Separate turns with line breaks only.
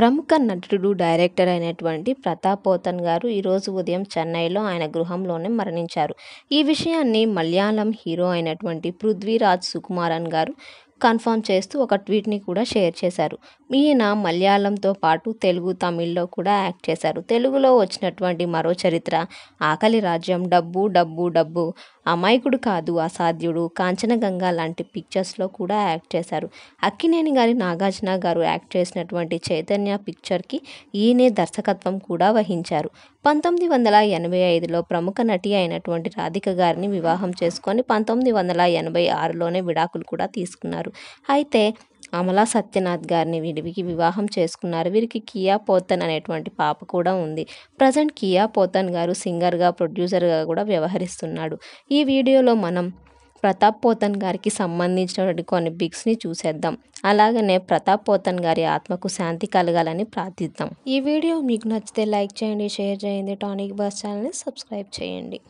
ప్రముఖ నటుడు డైరెక్టర్ అయినటువంటి ప్రతాప్ పోతన్ గారు ఈరోజు ఉదయం చెన్నైలో ఆయన గృహంలోనే మరణించారు ఈ విషయాన్ని మలయాళం హీరో అయినటువంటి పృథ్వీరాజ్ సుకుమారన్ గారు కన్ఫర్మ్ చేస్తూ ఒక ట్వీట్ని కూడా షేర్ చేశారు ఈయన మలయాళంతో పాటు తెలుగు తమిళ్లో కూడా యాక్ట్ చేశారు తెలుగులో వచ్చినటువంటి మరో చరిత్ర ఆకలి రాజ్యం డబ్బు డబ్బు డబ్బు అమాయకుడు కాదు అసాధ్యుడు కాంచనగంగా లాంటి పిక్చర్స్లో కూడా యాక్ట్ చేశారు అక్కినేని గారి నాగార్జున గారు యాక్ట్ చేసినటువంటి చైతన్య పిక్చర్కి ఈయనే దర్శకత్వం కూడా వహించారు పంతొమ్మిది వందల ఎనభై ఐదులో ప్రముఖ నటి అయినటువంటి రాధిక గారిని వివాహం చేసుకొని పంతొమ్మిది వందల ఎనభై ఆరులోనే విడాకులు కూడా తీసుకున్నారు అయితే అమలా సత్యనాథ్ గారిని విడివికి వివాహం చేసుకున్నారు వీరికి కియా పోతన్ అనేటువంటి పాప కూడా ఉంది ప్రజెంట్ కియా పోతన్ గారు సింగర్గా ప్రొడ్యూసర్గా కూడా వ్యవహరిస్తున్నాడు ఈ వీడియోలో మనం ప్రతాప్ పోతన్ గారికి సంబంధించినటువంటి కొన్ని బిగ్స్ని చూసేద్దాం అలాగనే ప్రతాప్ పోతన్ గారి ఆత్మకు శాంతి కలగాలని ప్రార్థిద్దాం ఈ వీడియో మీకు నచ్చితే లైక్ చేయండి షేర్ చేయండి టానిక్ బస్ ఛానల్ని సబ్స్క్రైబ్ చేయండి